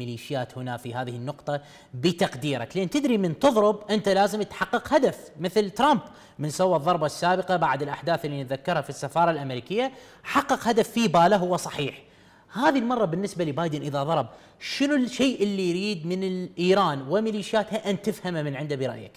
ميليشيات هنا في هذه النقطة بتقديرك لأن تدري من تضرب أنت لازم تحقق هدف مثل ترامب من سوى الضربة السابقة بعد الأحداث اللي نتذكرها في السفارة الأمريكية حقق هدف في باله هو صحيح هذه المرة بالنسبة لبايدن إذا ضرب شنو الشيء اللي يريد من إيران وميليشياتها أن تفهمه من عنده برأيك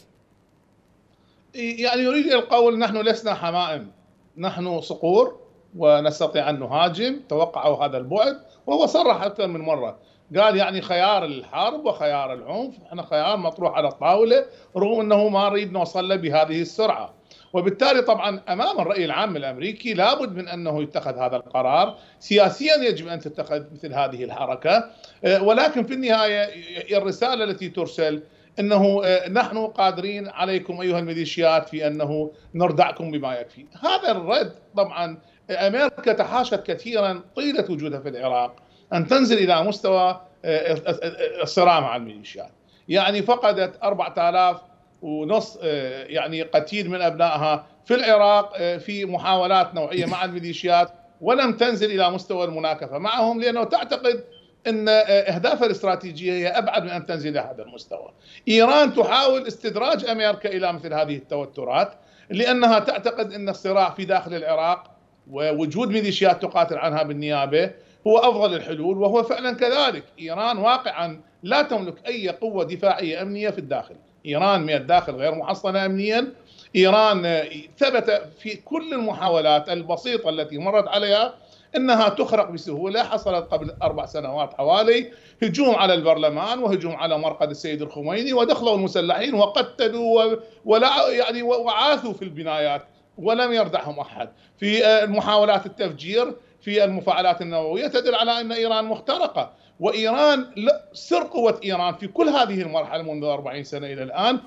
يعني يريد القول نحن لسنا حمائم نحن صقور ونستطيع أن نهاجم توقعوا هذا البعد وهو صرح أكثر من مرة قال يعني خيار الحرب وخيار العنف احنا خيار مطروح على الطاولة رغم أنه ما نريد نوصل له بهذه السرعة وبالتالي طبعا امام الراي العام الامريكي لابد من انه يتخذ هذا القرار سياسيا يجب ان تتخذ مثل هذه الحركه آه، ولكن في النهايه الرساله التي ترسل انه آه، نحن قادرين عليكم ايها الميليشيات في انه نردعكم بما يكفي هذا الرد طبعا أمريكا تحاشت كثيرا طيلة وجودها في العراق أن تنزل إلى مستوى آه، آه، آه، الصراع مع الميليشيات يعني فقدت 4000 ونص يعني قتيل من أبنائها في العراق في محاولات نوعية مع الميليشيات ولم تنزل إلى مستوى المناكفة معهم لأنه تعتقد ان اهدافها الاستراتيجيه هي ابعد من ان تنزل الى هذا المستوى. ايران تحاول استدراج امريكا الى مثل هذه التوترات لانها تعتقد ان الصراع في داخل العراق ووجود ميليشيات تقاتل عنها بالنيابه هو افضل الحلول وهو فعلا كذلك ايران واقعا لا تملك اي قوه دفاعيه امنيه في الداخل ايران من الداخل غير محصنه امنيا ايران ثبت في كل المحاولات البسيطه التي مرت عليها انها تخرق بسهوله حصلت قبل اربع سنوات حوالي هجوم على البرلمان وهجوم على مرقد السيد الخميني ودخلوا المسلحين وقتلوا ولا يعني وعاثوا في البنايات ولم يردعهم أحد في محاولات التفجير في المفاعلات النووية تدل على أن إيران مخترقة وإيران سر قوة إيران في كل هذه المرحلة منذ 40 سنة إلى الآن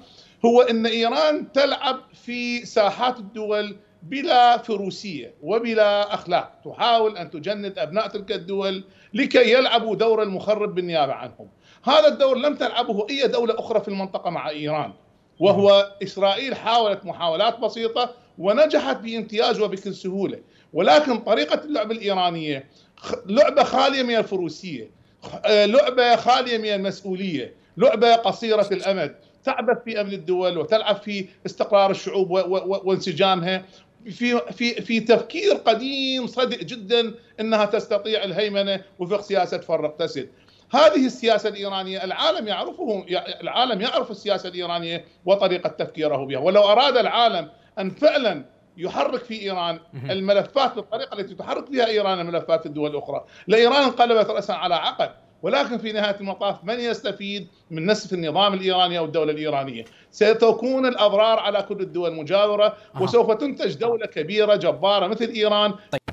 هو أن إيران تلعب في ساحات الدول بلا فروسية وبلا أخلاق تحاول أن تجند أبناء تلك الدول لكي يلعبوا دور المخرب بالنيابة عنهم هذا الدور لم تلعبه أي دولة أخرى في المنطقة مع إيران وهو إسرائيل حاولت محاولات بسيطة ونجحت بامتياز وبكل سهوله ولكن طريقه اللعب الايرانيه لعبه خاليه من الفروسيه آه، لعبه خاليه من المسؤوليه لعبه قصيره الامد تعبث في امن الدول وتلعب في استقرار الشعوب وانسجامها في في في تفكير قديم صدق جدا انها تستطيع الهيمنه وفق سياسه فرق تسد. هذه السياسه الايرانيه العالم يعرفه العالم يعرف السياسه الايرانيه وطريقه تفكيره بها ولو اراد العالم ان فعلا يحرك في ايران الملفات بالطريقه التي تحرك بها ايران ملفات الدول الاخرى، لايران انقلبت راسا على عقب، ولكن في نهايه المطاف من يستفيد من نسف النظام الايراني او الدوله الايرانيه؟ ستكون الاضرار على كل الدول المجاوره وسوف تنتج دوله كبيره جباره مثل ايران طيب.